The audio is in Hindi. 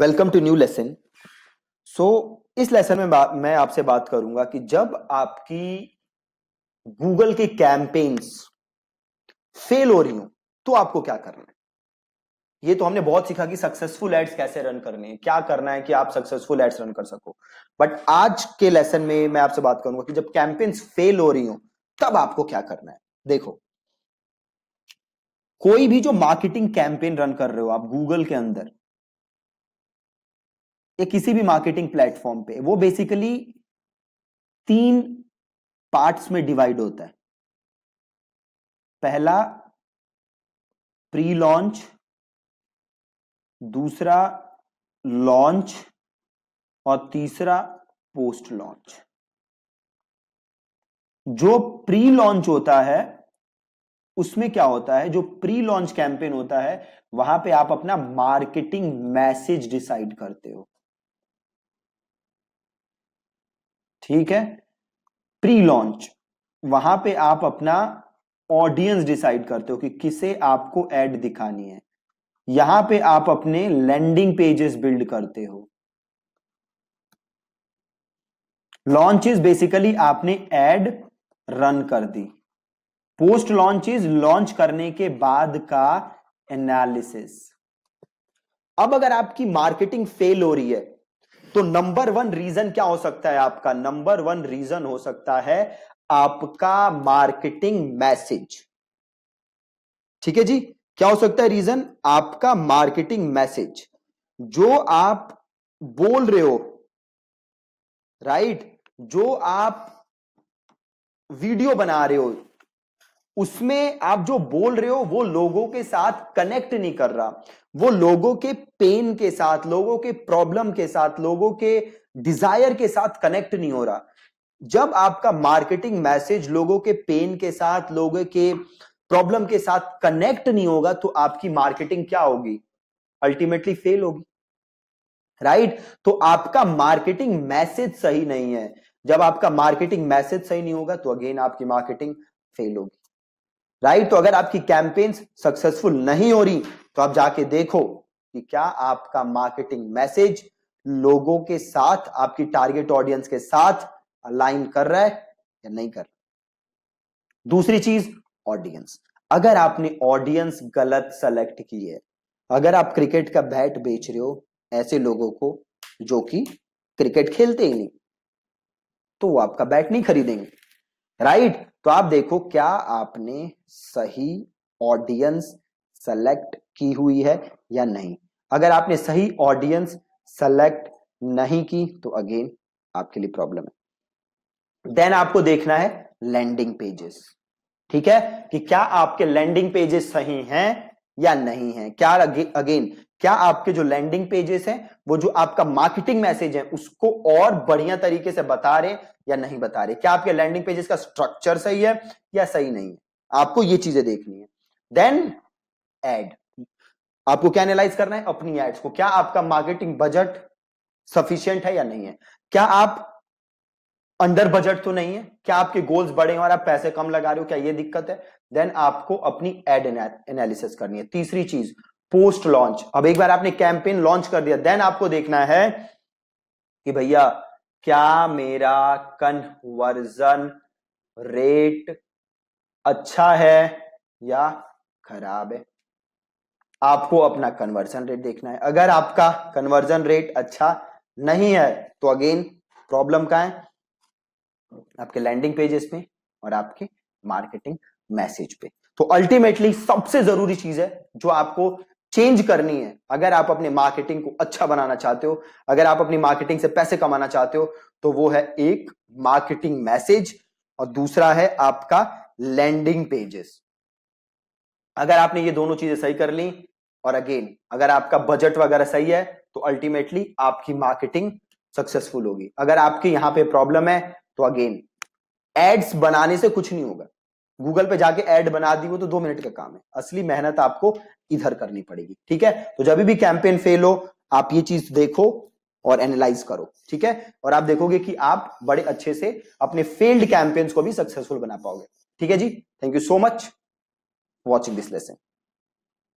Welcome to new lesson so इस लेसन में बा, मैं आपसे बात करूंगा कि जब आपकी गूगल की कैंपेन्स फेल हो रही हो तो आपको क्या करना है ये तो हमने बहुत सीखा कि सक्सेसफुल एड्स कैसे रन करने हैं क्या करना है कि आप सक्सेसफुल एड्स रन कर सको बट आज के लेसन में मैं आपसे बात करूंगा कि जब कैंपेन्स फेल हो रही हो तब आपको क्या करना है देखो कोई भी जो मार्केटिंग कैंपेन रन कर रहे हो आप गूगल के अंदर या किसी भी मार्केटिंग प्लेटफॉर्म पे वो बेसिकली तीन पार्ट्स में डिवाइड होता है पहला प्री लॉन्च दूसरा लॉन्च और तीसरा पोस्ट लॉन्च जो प्री लॉन्च होता है उसमें क्या होता है जो प्री लॉन्च कैंपेन होता है वहां पे आप अपना मार्केटिंग मैसेज डिसाइड करते हो ठीक है प्री लॉन्च वहां पे आप अपना ऑडियंस डिसाइड करते हो कि किसे आपको एड दिखानी है यहां पे आप अपने लैंडिंग पेजेस बिल्ड करते हो लॉन्च इज बेसिकली आपने एड रन कर दी पोस्ट लॉन्च इज लॉन्च करने के बाद का एनालिसिस अब अगर आपकी मार्केटिंग फेल हो रही है तो नंबर वन रीजन क्या हो सकता है आपका नंबर वन रीजन हो सकता है आपका मार्केटिंग मैसेज ठीक है जी क्या हो सकता है रीजन आपका मार्केटिंग मैसेज जो आप बोल रहे हो राइट जो आप वीडियो बना रहे हो उसमें आप जो बोल रहे हो वो लोगों के साथ कनेक्ट नहीं कर रहा वो लोगों के पेन के साथ लोगों के प्रॉब्लम के साथ लोगों के डिजायर के साथ कनेक्ट नहीं हो रहा जब आपका मार्केटिंग मैसेज लोगों के पेन के साथ लोगों के प्रॉब्लम के साथ कनेक्ट नहीं होगा तो आपकी मार्केटिंग क्या होगी अल्टीमेटली फेल होगी राइट right? तो आपका मार्केटिंग मैसेज सही नहीं है जब आपका मार्केटिंग मैसेज सही नहीं होगा तो अगेन आपकी मार्केटिंग फेल होगी राइट तो अगर आपकी कैंपेन्स सक्सेसफुल नहीं हो रही तो आप जाके देखो कि क्या आपका मार्केटिंग मैसेज लोगों के साथ आपकी टारगेट ऑडियंस के साथ अलाइन कर रहा है या नहीं कर रहा दूसरी चीज ऑडियंस अगर आपने ऑडियंस गलत सेलेक्ट की है अगर आप क्रिकेट का बैट बेच रहे हो ऐसे लोगों को जो कि क्रिकेट खेलते ही नहीं तो वो आपका बैट नहीं खरीदेंगे राइट तो आप देखो क्या आपने सही ऑडियंस सेलेक्ट की हुई है या नहीं अगर आपने सही ऑडियंस सेलेक्ट नहीं की तो अगेन आपके लिए प्रॉब्लम है देन आपको देखना है लैंडिंग पेजेस ठीक है कि क्या आपके लैंडिंग पेजेस सही हैं या नहीं है क्या अगे, अगेन क्या आपके जो लैंडिंग पेजेस हैं वो जो आपका मार्केटिंग मैसेज है उसको और बढ़िया तरीके से बता रहे या नहीं बता रहे क्या आपके लैंडिंग पेजेस का स्ट्रक्चर सही है या सही नहीं है आपको ये चीजें देखनी है देन एड आपको क्या एनालाइज करना है अपनी एड्स को क्या आपका मार्केटिंग बजट सफिशियंट है या नहीं है क्या आप अंडर बजट तो नहीं है क्या आपके गोल्स बड़े हैं और आप पैसे कम लगा रहे हो क्या ये दिक्कत है देन आपको अपनी एड एनालिसिस करनी है तीसरी चीज पोस्ट लॉन्च अब एक बार आपने कैंपेन लॉन्च कर दिया देन आपको देखना है कि भैया क्या मेरा कन्वर्जन रेट अच्छा है या खराब है आपको अपना कन्वर्जन रेट देखना है अगर आपका कन्वर्जन रेट अच्छा नहीं है तो अगेन प्रॉब्लम का है आपके लैंडिंग पेजेस पे और आपके मार्केटिंग मैसेज पे तो अल्टीमेटली सबसे जरूरी चीज है जो आपको चेंज करनी है अगर आप अपने मार्केटिंग को अच्छा बनाना चाहते हो अगर आप अपनी मार्केटिंग से पैसे कमाना चाहते हो तो वो है एक मार्केटिंग मैसेज और दूसरा है आपका लैंडिंग पेजेस अगर आपने ये दोनों चीजें सही कर ली और अगेन अगर आपका बजट वगैरह सही है तो अल्टीमेटली आपकी मार्केटिंग सक्सेसफुल होगी अगर आपकी यहां पे प्रॉब्लम है तो अगेन एड्स बनाने से कुछ नहीं होगा गूगल पे जाके एड बना दी वो तो दो मिनट का काम है असली मेहनत आपको इधर करनी पड़ेगी ठीक है तो जब भी कैंपेन फेल हो आप ये चीज देखो और एनालाइज करो ठीक है और आप देखोगे कि आप बड़े अच्छे से अपने फेल्ड कैंपेन्स को भी सक्सेसफुल बना पाओगे ठीक है जी thank you so much watching this lesson